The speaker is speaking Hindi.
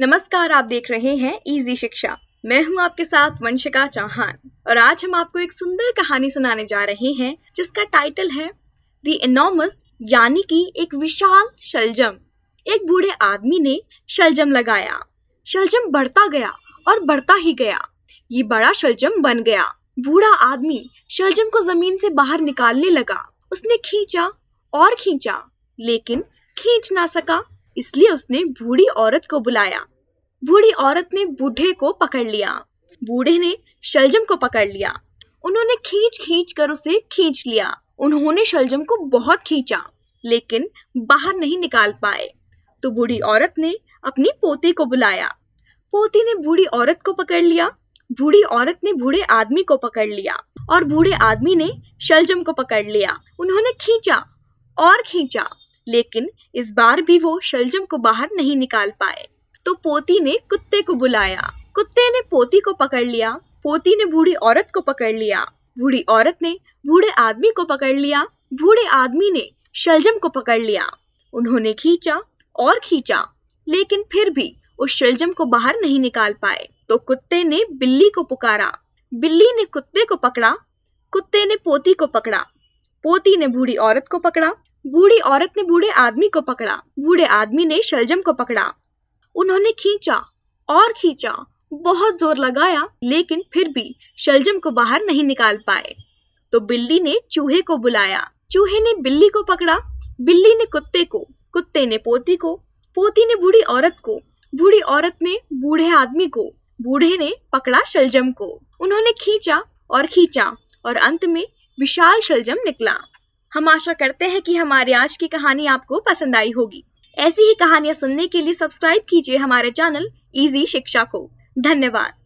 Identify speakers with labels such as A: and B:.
A: नमस्कार आप देख रहे हैं इजी शिक्षा मैं हूं आपके साथ वंशिका चौहान और आज हम आपको एक सुंदर कहानी सुनाने जा रहे हैं जिसका टाइटल है द एनोमस यानी कि एक विशाल शलजम एक बूढ़े आदमी ने शलजम लगाया शलजम बढ़ता गया और बढ़ता ही गया ये बड़ा शलजम बन गया बूढ़ा आदमी शलजम को जमीन से बाहर निकालने लगा उसने खींचा और खींचा लेकिन खींच ना सका इसलिए उसने बूढ़ी औरत को बुलाया बूढ़ी औरत ने बूढ़े को पकड़ लिया बूढ़े ने शलजम को पकड़ लिया उन्होंने खींच खींच कर उसे खींच लिया उन्होंने शलजम को बहुत खींचा लेकिन बाहर नहीं निकाल पाए तो बूढ़ी औरत ने अपनी पोती को बुलाया पोती ने बूढ़ी औरत को पकड़ लिया बूढ़ी औरत ने बूढ़े आदमी को पकड़ लिया और बूढ़े आदमी ने शलजम को पकड़ लिया उन्होंने खींचा और खींचा लेकिन इस बार भी वो शलजम को बाहर नहीं निकाल पाए तो पोती ने कुत्ते को बुलाया कुत्ते ने पोती को पकड़ लिया पोती ने बूढ़ी औरत को पकड़ लिया बूढ़ी औरत ने बूढ़े आदमी को पकड़ लिया बूढ़े आदमी ने शलजम को पकड़ लिया उन्होंने खींचा और खींचा लेकिन फिर भी उस शलजम को बाहर नहीं निकाल पाए तो कुत्ते ने बिल्ली को पुकारा बिल्ली ने कुत्ते को पकड़ा कुत्ते ने पोती को पकड़ा पोती ने बूढ़ी औरत को पकड़ा बूढ़ी औरत ने बूढ़े आदमी को पकड़ा बूढ़े आदमी ने शलजम को पकड़ा उन्होंने खींचा और खींचा बहुत जोर लगाया लेकिन फिर भी शलजम को बाहर नहीं निकाल पाए तो बिल्ली ने चूहे को बुलाया चूहे ने बिल्ली को पकड़ा बिल्ली ने कुत्ते को कुत्ते ने पोती को पोती ने बूढ़ी औरत को बूढ़ी औरत ने बूढ़े आदमी को बूढ़े ने पकड़ा शलजम को उन्होंने खींचा और खींचा और अंत में विशाल शलजम निकला हम आशा करते हैं कि हमारी आज की कहानी आपको पसंद आई होगी ऐसी ही कहानियाँ सुनने के लिए सब्सक्राइब कीजिए हमारे चैनल इजी शिक्षा को धन्यवाद